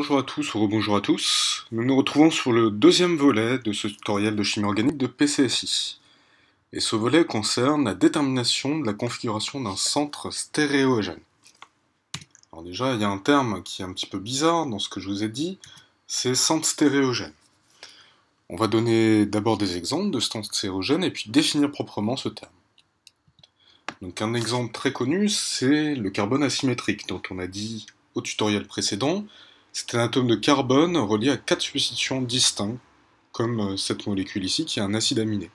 Bonjour à tous, ou rebonjour à tous. Nous nous retrouvons sur le deuxième volet de ce tutoriel de chimie organique de PCSI. Et ce volet concerne la détermination de la configuration d'un centre stéréogène. Alors déjà, il y a un terme qui est un petit peu bizarre dans ce que je vous ai dit, c'est centre stéréogène. On va donner d'abord des exemples de centre stéréogène et puis définir proprement ce terme. Donc un exemple très connu, c'est le carbone asymétrique dont on a dit au tutoriel précédent c'est un atome de carbone relié à quatre substituants distincts, comme euh, cette molécule ici qui est un acide aminé.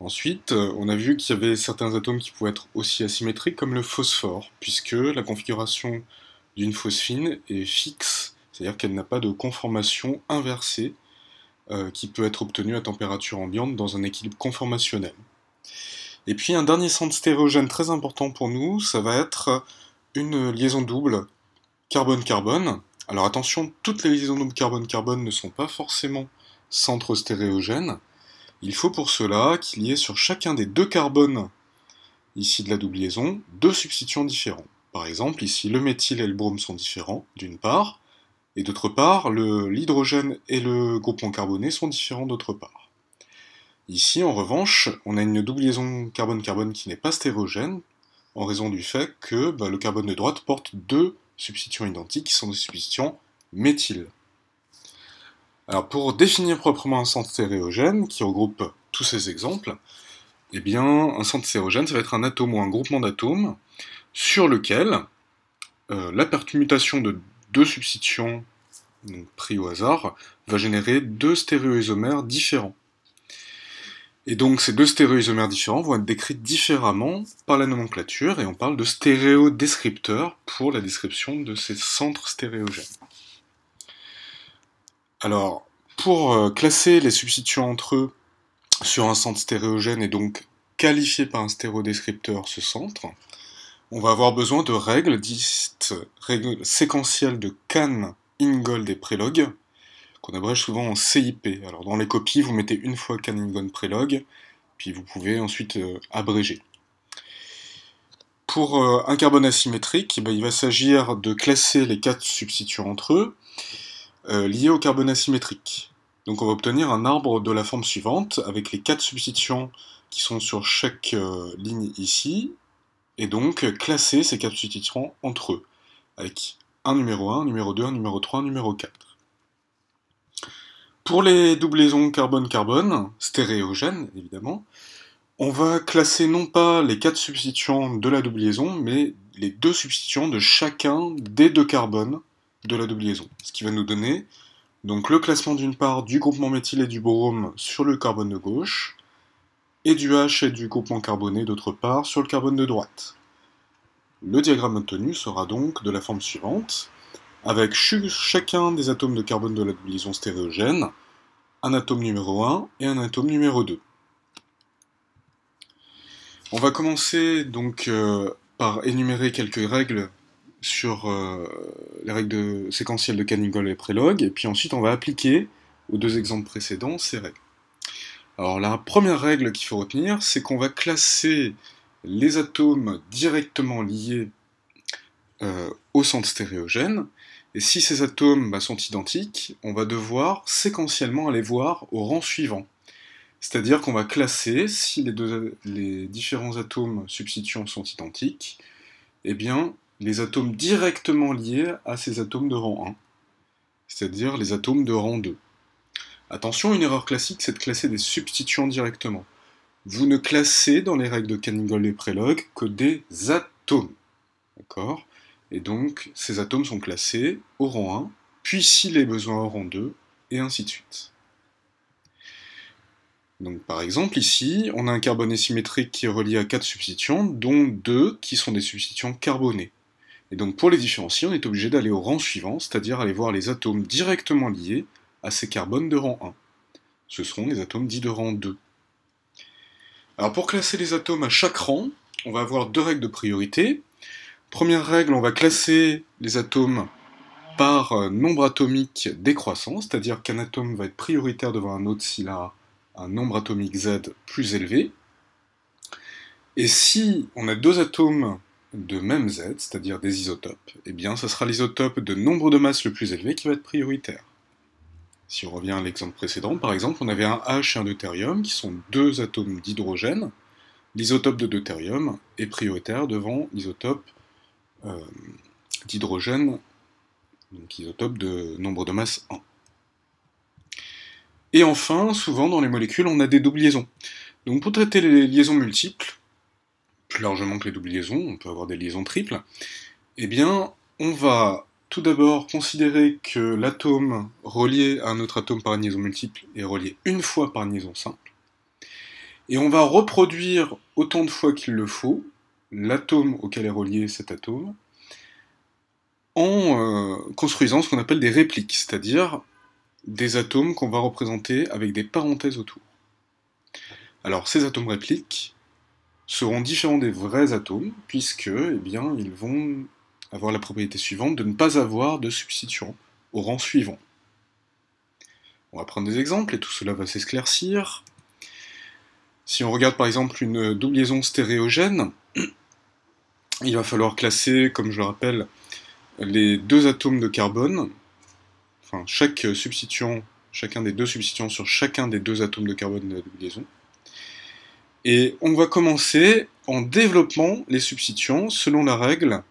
Ensuite, euh, on a vu qu'il y avait certains atomes qui pouvaient être aussi asymétriques comme le phosphore, puisque la configuration d'une phosphine est fixe, c'est-à-dire qu'elle n'a pas de conformation inversée euh, qui peut être obtenue à température ambiante dans un équilibre conformationnel. Et puis un dernier centre stéréogène très important pour nous, ça va être une liaison double carbone-carbone. Alors attention, toutes les liaisons carbone-carbone ne sont pas forcément centres stéréogènes. Il faut pour cela qu'il y ait sur chacun des deux carbones, ici de la double liaison, deux substituants différents. Par exemple, ici le méthyle et le brome sont différents, d'une part, et d'autre part, l'hydrogène et le groupement carboné sont différents d'autre part. Ici, en revanche, on a une double liaison carbone-carbone qui n'est pas stérogène, en raison du fait que bah, le carbone de droite porte deux substituants identiques qui sont des substituants méthyl. Alors pour définir proprement un centre stéréogène qui regroupe tous ces exemples, eh bien un centre stéréogène ça va être un atome ou un groupement d'atomes sur lequel euh, la permutation de deux substituants donc pris au hasard va générer deux stéréoisomères différents. Et donc ces deux stéréoisomères différents vont être décrits différemment par la nomenclature et on parle de stéréodescripteurs pour la description de ces centres stéréogènes. Alors, pour euh, classer les substituants entre eux sur un centre stéréogène et donc qualifier par un stéréodescripteur ce centre, on va avoir besoin de règles dites règles séquentielles de Kahn, Ingold et Prelog qu'on abrège souvent en CIP. Alors dans les copies, vous mettez une fois Canningon Prélogue, puis vous pouvez ensuite euh, abréger. Pour euh, un carbone asymétrique, eh ben, il va s'agir de classer les quatre substituants entre eux, euh, liés au carbone asymétrique. Donc on va obtenir un arbre de la forme suivante, avec les quatre substituants qui sont sur chaque ligne ici, et donc classer ces quatre substituants entre eux, avec un numéro 1, un numéro 2, un numéro 3, un numéro 4. Pour les doublaisons carbone-carbone, stéréogènes évidemment, on va classer non pas les quatre substituants de la doublaison, mais les deux substituants de chacun des deux carbones de la doublaison, Ce qui va nous donner donc le classement d'une part du groupement méthyle et du brome sur le carbone de gauche, et du H et du groupement carboné d'autre part sur le carbone de droite. Le diagramme obtenu sera donc de la forme suivante avec chacun des atomes de carbone de la liaison stéréogène, un atome numéro 1 et un atome numéro 2. On va commencer donc euh, par énumérer quelques règles sur euh, les règles séquentielles de Canigol et Prélogue, et puis ensuite on va appliquer aux deux exemples précédents ces règles. Alors la première règle qu'il faut retenir, c'est qu'on va classer les atomes directement liés euh, au centre stéréogène et si ces atomes bah, sont identiques, on va devoir séquentiellement aller voir au rang suivant. C'est-à-dire qu'on va classer, si les, différents atomes substituants sont identiques, eh bien, les atomes directement liés à ces atomes de rang 1, c'est-à-dire les atomes de rang 2. Attention, une erreur classique, c'est de classer des substituants directement. Vous ne classez dans les règles de Canigol et Prélogue, que des atomes. D'accord et donc, ces atomes sont classés au rang 1, puis s'il est besoin au rang 2, et ainsi de suite. Donc par exemple ici, on a un carbone symétrique qui est relié à 4 substituants, dont 2 qui sont des substituants carbonés. Et donc pour les différencier, on est obligé d'aller au rang suivant, c'est-à-dire aller voir les atomes directement liés à ces carbones de rang 1. Ce seront les atomes dits de rang 2. Alors pour classer les atomes à chaque rang, on va avoir deux règles de priorité. Première règle, on va classer les atomes par euh, nombre atomique décroissant, c'est-à-dire qu'un atome va être prioritaire devant un autre s'il a un nombre atomique Z plus élevé. Et si on a deux atomes de même Z, c'est-à-dire des isotopes, eh bien ça sera l'isotope de nombre de masse le plus élevé qui va être prioritaire. Si on revient à l'exemple précédent, par exemple, on avait un H et un deutérium qui sont deux atomes d'hydrogène. L'isotope de deutérium est prioritaire devant l'isotope euh, d'hydrogène, donc isotope de nombre de masse 1. Et enfin, souvent dans les molécules, on a des doubles liaisons. Donc pour traiter les liaisons multiples, plus largement que les doubles liaisons, on peut avoir des liaisons triples, eh bien, on va tout d'abord considérer que l'atome relié à un autre atome par une liaison multiple est relié une fois par une liaison simple. Et on va reproduire autant de fois qu'il le faut l'atome auquel est relié cet atome, en euh, construisant ce qu'on appelle des répliques, c'est-à-dire des atomes qu'on va représenter avec des parenthèses autour. Alors ces atomes répliques seront différents des vrais atomes, puisque eh bien, ils vont avoir la propriété suivante de ne pas avoir de substituant au rang suivant. On va prendre des exemples et tout cela va s'éclaircir. Si on regarde par exemple une euh, double liaison stéréogène, il va falloir classer, comme je le rappelle, les deux atomes de carbone, enfin chaque substituant, chacun des deux substituants sur chacun des deux atomes de carbone de la double liaison. Et on va commencer en développant les substituants selon la règle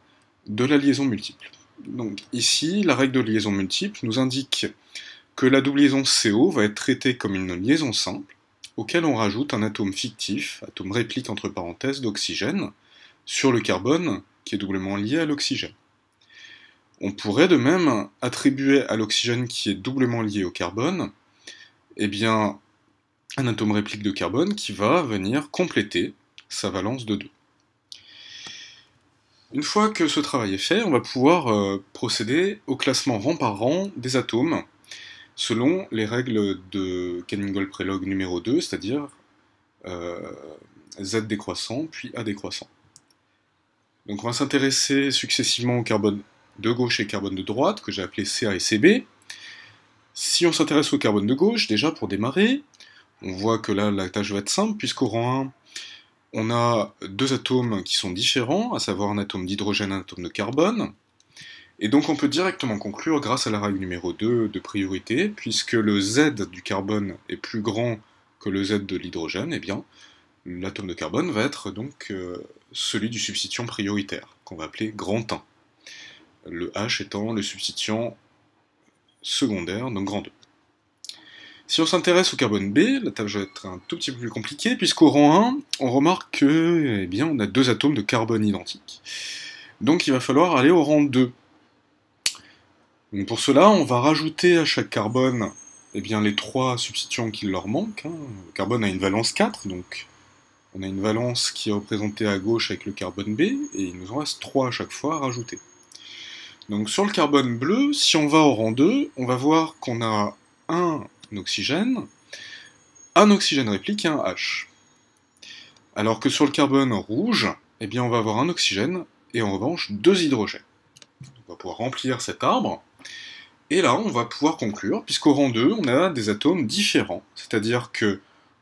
de la liaison multiple. Donc ici, la règle de liaison multiple nous indique que la double liaison CO va être traitée comme une liaison simple, auquel on rajoute un atome fictif, atome réplique entre parenthèses d'oxygène, sur le carbone, qui est doublement lié à l'oxygène. On pourrait de même attribuer à l'oxygène qui est doublement lié au carbone, eh bien, un atome réplique de carbone qui va venir compléter sa valence de 2. Une fois que ce travail est fait, on va pouvoir euh, procéder au classement rang par rang des atomes selon les règles de canning gold numéro 2, c'est-à-dire euh, Z décroissant puis A décroissant. Donc on va s'intéresser successivement au carbone de gauche et carbone de droite, que j'ai appelé Ca et Cb. Si on s'intéresse au carbone de gauche, déjà pour démarrer, on voit que là la tâche va être simple, puisqu'au rang 1, on a deux atomes qui sont différents, à savoir un atome d'hydrogène et un atome de carbone. Et donc on peut directement conclure grâce à la règle numéro 2 de priorité, puisque le Z du carbone est plus grand que le Z de l'hydrogène, et eh bien l'atome de carbone va être donc euh, celui du substituant prioritaire, qu'on va appeler grand 1. Le H étant le substituant secondaire, donc grand 2. Si on s'intéresse au carbone B, la tâche va être un tout petit peu plus compliquée, puisqu'au rang 1, on remarque que, eh bien, on a deux atomes de carbone identiques. Donc il va falloir aller au rang 2. pour cela, on va rajouter à chaque carbone eh bien, les trois substituants qui leur manquent. Hein. Le carbone a une valence 4, donc on a une valence qui est représentée à gauche avec le carbone B, et il nous en reste 3 à chaque fois à rajouter. Donc sur le carbone bleu, si on va au rang 2, on va voir qu'on a un oxygène, un oxygène réplique et un H. Alors que sur le carbone rouge, eh bien on va avoir un oxygène et en revanche deux hydrogènes. On va pouvoir remplir cet arbre. Et là, on va pouvoir conclure, puisqu'au rang 2, on a des atomes différents, c'est-à-dire que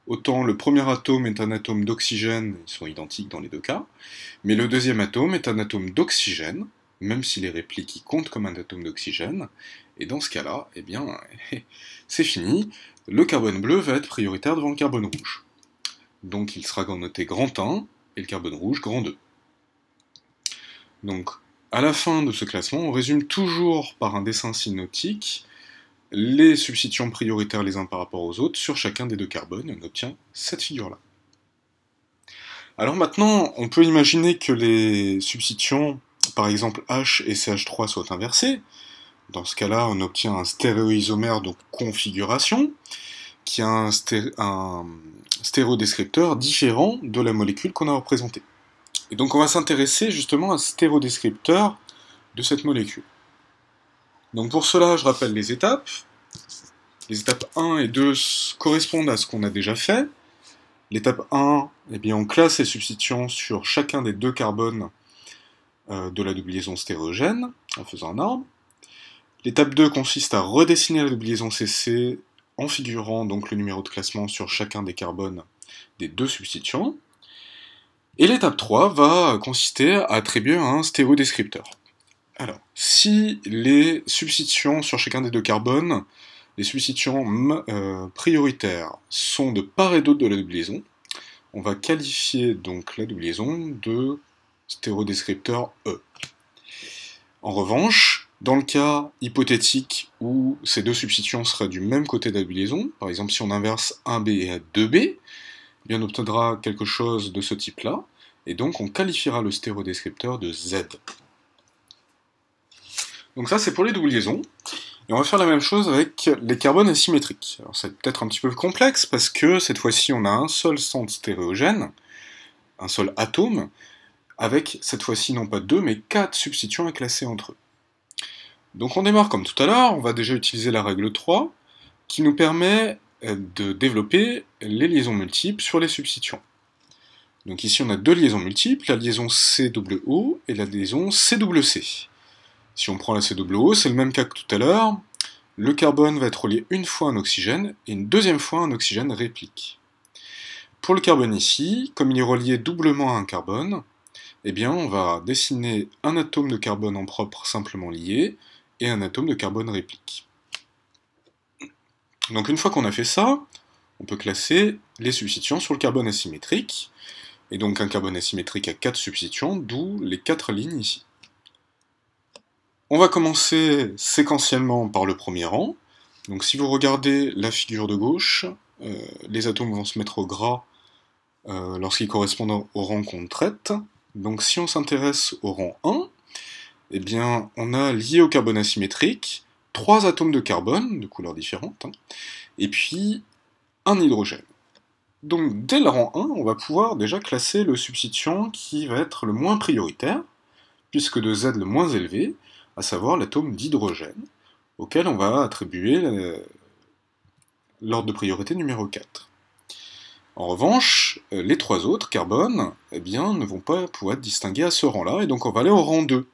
Autant le premier atome est un atome d'oxygène, ils sont identiques dans les deux cas, mais le deuxième atome est un atome d'oxygène, même si les répliques y comme un atome d'oxygène, et dans ce cas-là, eh bien, eh, c'est fini, le carbone bleu va être prioritaire devant le carbone rouge. Donc il sera noté grand 1 et le carbone rouge grand 2. Donc à la fin de ce classement, on résume toujours par un dessin synoptique les substitutions prioritaires les uns par rapport aux autres sur chacun des deux carbones, on obtient cette figure-là. Alors maintenant, on peut imaginer que les substitutions, par exemple H et CH3, soient inversés. Dans ce cas-là, on obtient un stéréoisomère de configuration, qui a un, un stéréodescripteur différent de la molécule qu'on a représentée. Et donc on va s'intéresser justement à ce stéréodescripteur de cette molécule. Donc pour cela, je rappelle les étapes. Les étapes 1 et 2 correspondent à ce qu'on a déjà fait. L'étape 1, eh bien, on classe les substituants sur chacun des deux carbones euh, de la double liaison stérogène en faisant un arbre. L'étape 2 consiste à redessiner la double liaison CC en figurant donc le numéro de classement sur chacun des carbones des deux substituants. Et l'étape 3 va consister à attribuer un stérodescripteur. Alors, si les substituants sur chacun des deux carbones, les substituants euh, prioritaires, sont de part et d'autre de la liaison, on va qualifier donc la liaison de stéréodescripteur E. En revanche, dans le cas hypothétique où ces deux substituants seraient du même côté de la liaison, par exemple si on inverse 1B et 2B, eh on obtiendra quelque chose de ce type-là, et donc on qualifiera le stéréodescripteur de Z. Donc ça, c'est pour les doubles liaisons. Et on va faire la même chose avec les carbones asymétriques. Alors c'est peut-être un petit peu complexe, parce que cette fois-ci, on a un seul centre stéréogène, un seul atome, avec cette fois-ci non pas deux, mais quatre substituants à classer entre eux. Donc on démarre comme tout à l'heure, on va déjà utiliser la règle 3, qui nous permet euh, de développer les liaisons multiples sur les substituants. Donc ici on a deux liaisons multiples, la liaison CWO et la liaison CWC. Si on prend la c c'est le même cas que tout à l'heure. Le carbone va être relié une fois à un oxygène et une deuxième fois à un oxygène réplique. Pour le carbone ici, comme il est relié doublement à un carbone, eh bien on va dessiner un atome de carbone en propre simplement lié et un atome de carbone réplique. Donc une fois qu'on a fait ça, on peut classer les substituants sur le carbone asymétrique, et donc un carbone asymétrique a 4 substituants, d'où les 4 lignes ici. On va commencer séquentiellement par le premier rang. Donc si vous regardez la figure de gauche, euh, les atomes vont se mettre au gras euh, lorsqu'ils correspondent au rang qu'on traite. Donc si on s'intéresse au rang 1, eh bien on a lié au carbone asymétrique trois atomes de carbone de couleurs différentes, hein, et puis un hydrogène. Donc dès le rang 1, on va pouvoir déjà classer le substituant qui va être le moins prioritaire, puisque de Z le moins élevé, à savoir l'atome d'hydrogène, auquel on va attribuer l'ordre de priorité numéro 4. En revanche, euh, les trois autres, carbone, eh bien, ne vont pas pouvoir être distingués à ce rang-là, et donc on va aller au rang 2.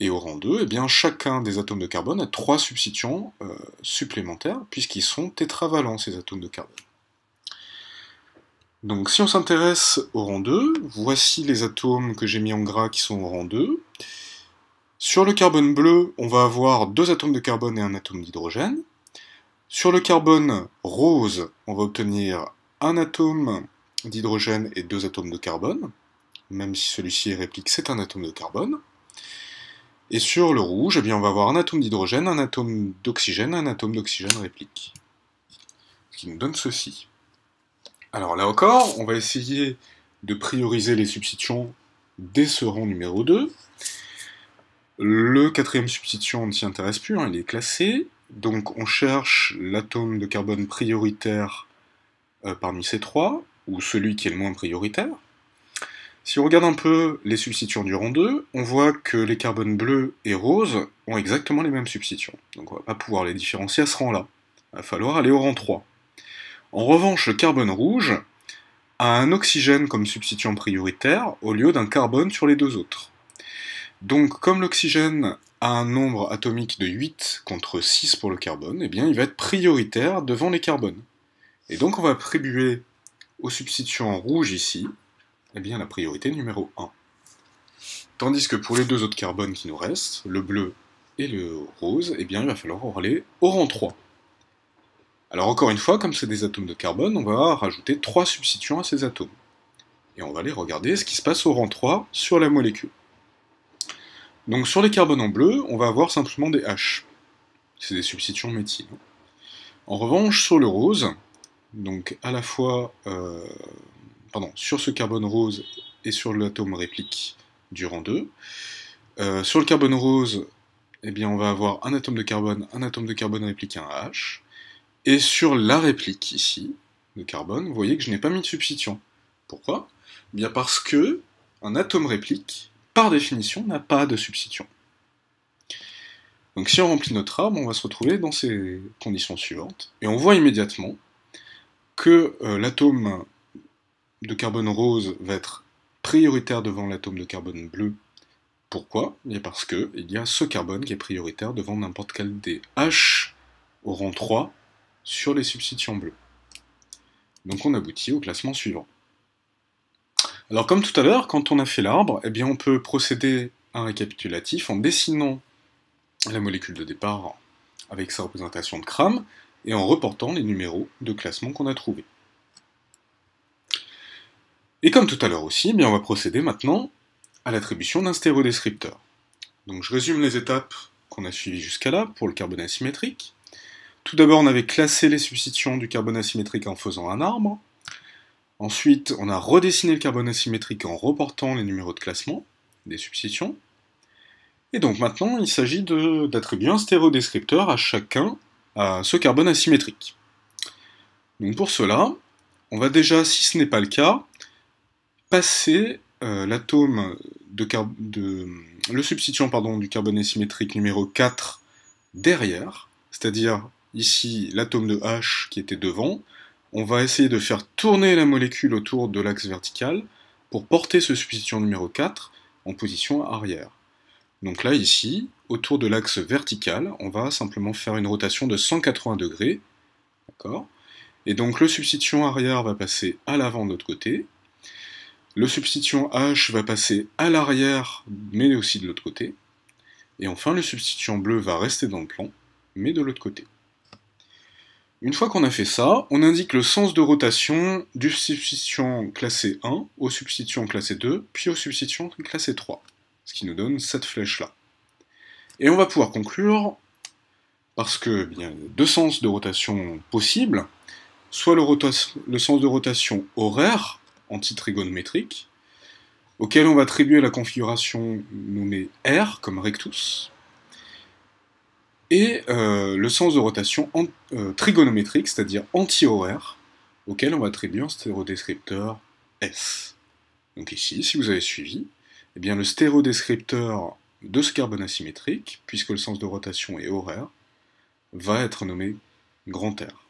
Et au rang 2, eh bien, chacun des atomes de carbone a trois substituants euh, supplémentaires, puisqu'ils sont tétravalents, ces atomes de carbone. Donc si on s'intéresse au rang 2, voici les atomes que j'ai mis en gras qui sont au rang 2. Sur le carbone bleu, on va avoir deux atomes de carbone et un atome d'hydrogène. Sur le carbone rose, on va obtenir un atome d'hydrogène et deux atomes de carbone. Même si celui-ci est réplique, c'est un atome de carbone. Et sur le rouge, eh bien, on va avoir un atome d'hydrogène, un atome d'oxygène, un atome d'oxygène réplique. Ce qui nous donne ceci. Alors là encore, on va essayer de prioriser les substituants dès ce rang numéro 2. Le quatrième substituant, ne s'y intéresse plus, hein, il est classé. Donc on cherche l'atome de carbone prioritaire euh, parmi ces trois, ou celui qui est le moins prioritaire. Si on regarde un peu les substituants du rang 2, on voit que les carbones bleus et roses ont exactement les mêmes substituants. Donc on ne va pas pouvoir les différencier à ce rang-là. Il va falloir aller au rang 3. En revanche, le carbone rouge a un oxygène comme substituant prioritaire au lieu d'un carbone sur les deux autres. Donc comme l'oxygène a un nombre atomique de 8 contre 6 pour le carbone, eh bien il va être prioritaire devant les carbones. Et donc on va attribuer au substituant rouge ici eh bien, la priorité numéro 1. Tandis que pour les deux autres carbones qui nous restent, le bleu et le rose, eh bien, il va falloir aller au rang 3. Alors encore une fois, comme c'est des atomes de carbone, on va rajouter 3 substituants à ces atomes. Et on va aller regarder ce qui se passe au rang 3 sur la molécule. Donc sur les carbones en bleu, on va avoir simplement des H. C'est des substituants méthyles. En revanche, sur le rose, donc à la fois euh, pardon, sur ce carbone rose et sur l'atome réplique du rang 2, euh, sur le carbone rose, eh bien, on va avoir un atome de carbone, un atome de carbone réplique, et un H. Et sur la réplique ici, de carbone, vous voyez que je n'ai pas mis de substitution. Pourquoi eh Bien parce que un atome réplique, par définition, n'a pas de substituant. Donc si on remplit notre arbre, on va se retrouver dans ces conditions suivantes, et on voit immédiatement que euh, l'atome de carbone rose va être prioritaire devant l'atome de carbone bleu. Pourquoi parce que y a ce carbone qui est prioritaire devant n'importe quel des H au rang 3 sur les substituants bleus. Donc on aboutit au classement suivant. Alors comme tout à l'heure, quand on a fait l'arbre, eh bien on peut procéder à un récapitulatif en dessinant la molécule de départ avec sa représentation de crâne et en reportant les numéros de classement qu'on a trouvés. Et comme tout à l'heure aussi, eh on va procéder maintenant à l'attribution d'un stéréodescripteur. Donc je résume les étapes qu'on a suivies jusqu'à là pour le carbone asymétrique. Tout d'abord, on avait classé les substitutions du carbone asymétrique en faisant un arbre. Ensuite, on a redessiné le carbone asymétrique en reportant les numéros de classement des substitutions. Et donc maintenant, il s'agit d'attribuer un stéréodescripteur à chacun à ce carbone asymétrique. Donc pour cela, on va déjà, si ce n'est pas le cas, passer euh, l'atome de, le substituant pardon, du carbone asymétrique numéro 4 derrière, c'est-à-dire ici l'atome de H qui était devant, on va essayer de faire tourner la molécule autour de l'axe vertical pour porter ce substituant numéro 4 en position arrière. Donc là, ici, autour de l'axe vertical, on va simplement faire une rotation de 180 degrés. D'accord Et donc le substituant arrière va passer à l'avant de l'autre côté. Le substituant H va passer à l'arrière, mais aussi de l'autre côté. Et enfin, le substituant bleu va rester dans le plan, mais de l'autre côté. Une fois qu'on a fait ça, on indique le sens de rotation du substituant classé 1 au substituant classé 2, puis au substituant classé 3, ce qui nous donne cette flèche-là. Et on va pouvoir conclure, parce que eh bien, y a deux sens de rotation possibles, soit le, le sens de rotation horaire, anti-trigonométrique, auquel on va attribuer la configuration nommée R comme rectus, et euh, le sens de rotation euh, trigonométrique, c'est-à-dire anti-horaire, auquel on va attribuer un stéréodescripteur S. Donc ici, si vous avez suivi, eh bien le stéréodescripteur de ce carbone asymétrique, puisque le sens de rotation est horaire, va être nommé grand R.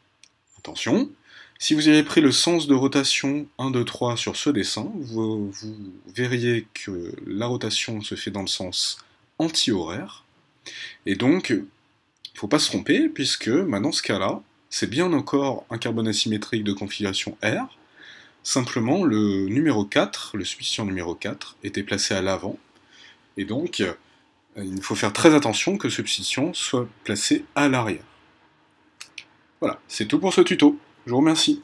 Attention, si vous avez pris le sens de rotation 1, 2, 3 sur ce dessin, vous, vous verriez que la rotation se fait dans le sens anti-horaire, et donc il ne faut pas se tromper, puisque dans ce cas-là, c'est bien encore un carbone asymétrique de configuration R, simplement le numéro 4, le substituant numéro 4, était placé à l'avant, et donc euh, il faut faire très attention que ce substituant soit placé à l'arrière. Voilà, c'est tout pour ce tuto, je vous remercie.